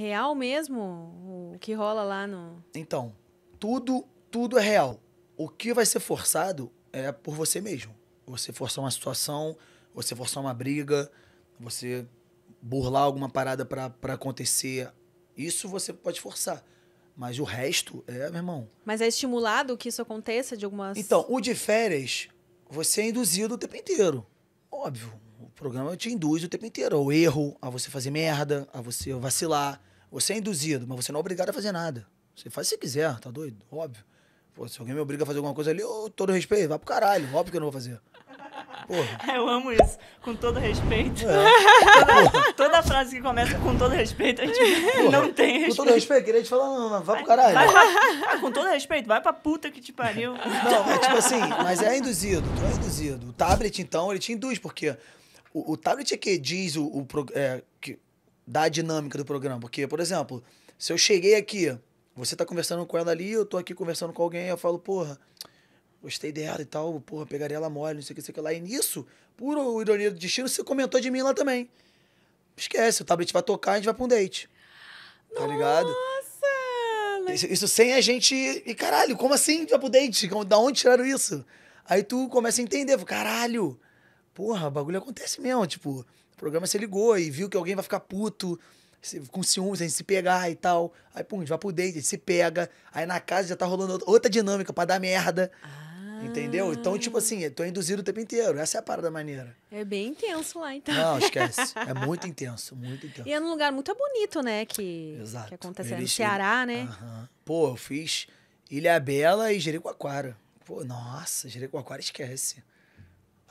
real mesmo o que rola lá no. Então, tudo, tudo é real. O que vai ser forçado é por você mesmo. Você forçar uma situação, você forçar uma briga, você burlar alguma parada para acontecer. Isso você pode forçar. Mas o resto é, meu irmão. Mas é estimulado que isso aconteça de algumas. Então, o de férias, você é induzido o tempo inteiro. Óbvio. O programa te induz o tempo inteiro ao erro, a você fazer merda, a você vacilar, você é induzido, mas você não é obrigado a fazer nada. Você faz se quiser, tá doido? Óbvio. Pô, se alguém me obriga a fazer alguma coisa ali, eu, todo respeito, vai pro caralho. Óbvio que eu não vou fazer. Porra. Eu amo isso, com todo respeito. É. Toda, frase que começa com todo respeito, a gente Porra. não tem respeito. Com todo respeito, queria te falar, não, não, vai pro caralho. Vai, vai, vai, ah, com todo respeito, vai pra puta que te pariu. Não, é tipo assim, mas é induzido, tu é induzido. O tablet, então, ele te induz, porque o, o tablet é que diz o, o é, que da dinâmica do programa. Porque, por exemplo, se eu cheguei aqui, você tá conversando com ela ali, eu tô aqui conversando com alguém, eu falo, porra, gostei dela e tal, porra, pegaria ela mole, não sei o que, não sei o que lá. E nisso, por ironia do destino, você comentou de mim lá também. Esquece, o tablet vai tocar, a gente vai pra um date. Tá Nossa! ligado? Isso, isso sem a gente. E caralho, como assim? Vai pro date? Da onde tiraram isso? Aí tu começa a entender, caralho. Porra, o bagulho acontece mesmo. Tipo, o programa se ligou e viu que alguém vai ficar puto, com ciúmes, a gente se pegar e tal. Aí, pum, a gente vai pro date, a gente se pega. Aí na casa já tá rolando outra dinâmica pra dar merda. Ah. Entendeu? Então, tipo assim, eu tô induzido o tempo inteiro. Essa é a parada maneira. É bem intenso lá, então. Não, esquece. É muito intenso, muito intenso. E é num lugar muito bonito, né? Que, Exato. que acontece é no Ceará, né? Uhum. Pô, eu fiz Ilha Bela e Jericoacoara. Pô, nossa, Jericoacoara esquece.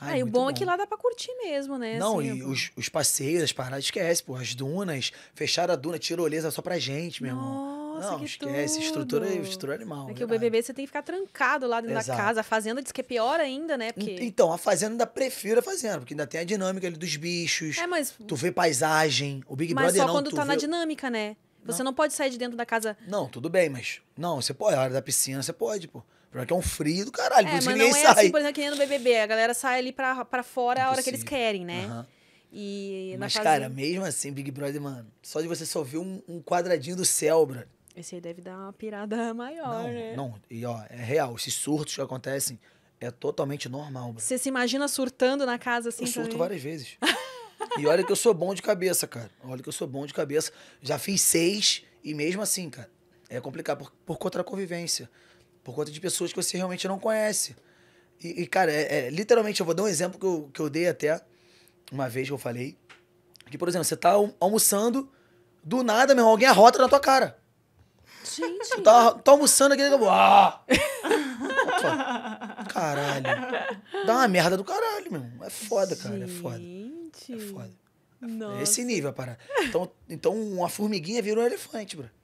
Ai, e o bom, bom, é que lá dá pra curtir mesmo, né? Não, assim, e é os, os, passeios, as paradas, esquece, pô. As dunas, fechar a duna, tirolesa só pra gente, meu irmão. Nossa, não, esquece, é tudo. estrutura, estrutura animal. É né, que verdade. o BBB você tem que ficar trancado lá dentro Exato. da casa. A fazenda diz que é pior ainda, né? Porque... Então, a fazenda ainda prefiro a fazenda, porque ainda tem a dinâmica ali dos bichos. É, mas... Tu vê paisagem, o Big mas Brother não. Mas só quando tu tá vê... na dinâmica, né? Você não. não. pode sair de dentro da casa. Não, tudo bem, mas... Não, você pode. A hora da piscina você pode, pô. Porque que é um frio do caralho, é, por ninguém não é sai. É assim, por exemplo, que nem no BBB, a galera sai ali pra, pra fora é a hora que eles querem, né? Uhum. E Mas, fase... cara, mesmo assim, Big Brother, mano, só de você só ver um, um quadradinho do céu, brother. Esse aí deve dar uma pirada maior, não, né? Não, e ó, é real. Esses surtos que acontecem é totalmente normal, brother. Você se imagina surtando na casa assim? Eu surto várias vezes. e olha que eu sou bom de cabeça, cara. Olha que eu sou bom de cabeça. Já fiz seis e mesmo assim, cara, é complicado por, por contra a convivência. Por conta de pessoas que você realmente não conhece. E, e cara, é, é, literalmente, eu vou dar um exemplo que eu, que eu dei até uma vez que eu falei. Que, por exemplo, você tá almoçando, do nada, meu irmão, alguém arrota na tua cara. Gente. Tu tá, tá almoçando aqui, ah! caralho. Dá uma merda do caralho, meu irmão. É foda, cara, é foda. É foda. É Nossa. Esse nível a parada. Então, então, uma formiguinha virou um elefante, bro.